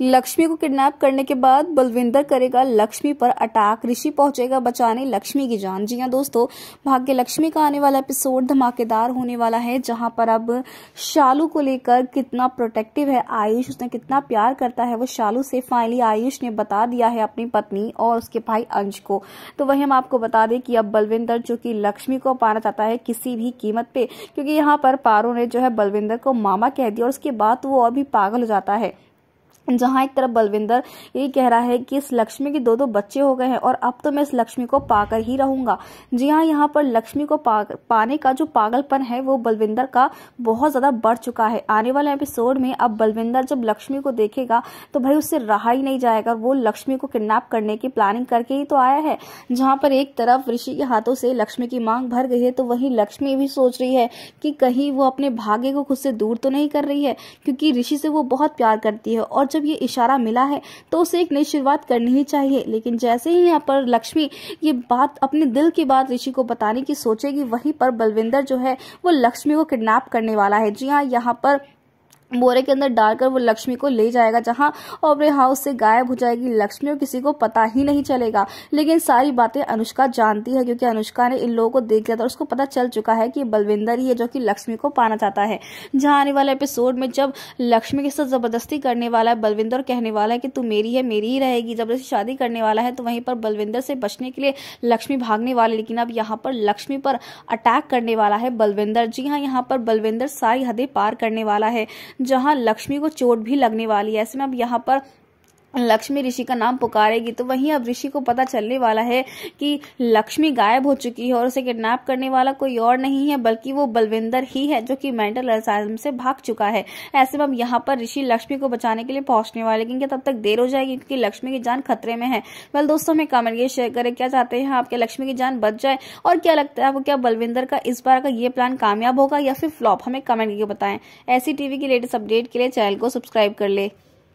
लक्ष्मी को किडनैप करने के बाद बलविंदर करेगा लक्ष्मी पर अटैक ऋषि पहुंचेगा बचाने लक्ष्मी की जान जी हाँ दोस्तों भाग्य लक्ष्मी का आने वाला एपिसोड धमाकेदार होने वाला है जहां पर अब शालू को लेकर कितना प्रोटेक्टिव है आयुष उसने कितना प्यार करता है वो शालू से फाइनली आयुष ने बता दिया है अपनी पत्नी और उसके भाई अंश को तो वही हम आपको बता दें कि अब बलविंदर जो की लक्ष्मी को पाना चाहता है किसी भी कीमत पे क्योंकि यहाँ पर पारो ने जो है बलविंदर को मामा कह दिया और उसके बाद वो और भी पागल हो जाता है जहाँ एक तरफ बलविंदर ये कह रहा है कि इस लक्ष्मी के दो दो बच्चे हो गए हैं और अब तो मैं इस लक्ष्मी को पाकर ही रहूंगा जी हाँ यहाँ पर लक्ष्मी को पा, पाने का जो पागलपन है वो बलविंदर का बहुत ज़्यादा बढ़ चुका है आने वाले एपिसोड में अब बलविंदर जब लक्ष्मी को देखेगा तो भाई उससे रहा ही नहीं जाएगा वो लक्ष्मी को किडनेप करने की प्लानिंग करके ही तो आया है जहाँ पर एक तरफ ऋषि के हाथों से लक्ष्मी की मांग भर गई है तो वही लक्ष्मी भी सोच रही है कि कहीं वो अपने भाग्य को खुद से दूर तो नहीं कर रही है क्योंकि ऋषि से वो बहुत प्यार करती है और जब जब ये इशारा मिला है तो उसे एक नई शुरुआत करनी ही चाहिए लेकिन जैसे ही यहाँ पर लक्ष्मी ये बात अपने दिल की बात ऋषि को बताने की सोचेगी वहीं पर बलविंदर जो है वो लक्ष्मी को किडनैप करने वाला है जी हाँ यहाँ पर बोरे के अंदर डालकर वो लक्ष्मी को ले जाएगा जहां ओबरे हाउस से गायब हो जाएगी लक्ष्मी और किसी को पता ही नहीं चलेगा लेकिन सारी बातें अनुष्का जानती है क्योंकि अनुष्का ने इन लोगों को देख लिया था उसको पता चल चुका है कि बलविंदर ही है जो कि लक्ष्मी को पाना चाहता है जहां आने वाले एपिसोड में जब लक्ष्मी के साथ जबरदस्ती करने वाला है बलविंदर कहने वाला है कि तू मेरी है मेरी ही रहेगी जबरदस्ती शादी करने वाला है तो वहीं पर बलविंदर से बचने के लिए लक्ष्मी भागने वाले लेकिन अब यहाँ पर लक्ष्मी पर अटैक करने वाला है बलविंदर जी हाँ यहाँ पर बलविंदर सारी हदें पार करने वाला है जहां लक्ष्मी को चोट भी लगने वाली है ऐसे में अब यहां पर लक्ष्मी ऋषि का नाम पुकारेगी तो वहीं अब ऋषि को पता चलने वाला है कि लक्ष्मी गायब हो चुकी है और उसे किडनैप करने वाला कोई और नहीं है बल्कि वो बलविंदर ही है जो कि मेंटल असाइलम से भाग चुका है ऐसे में अब यहाँ पर ऋषि लक्ष्मी को बचाने के लिए पहुंचने वाले क्योंकि तब तक देर हो जाएगी क्योंकि लक्ष्मी की जान खतरे में है वेल दोस्तों हमें कमेंट ये शेयर करें क्या चाहते हैं आपके लक्ष्मी की जान बच जाए और क्या लगता है आपको क्या बलविंदर का इस बार का ये प्लान कामयाब होगा या फिर फ्लॉप हमें कमेंट करके बताएं ऐसी टीवी की लेटेस्ट अपडेट के लिए चैनल को सब्सक्राइब कर ले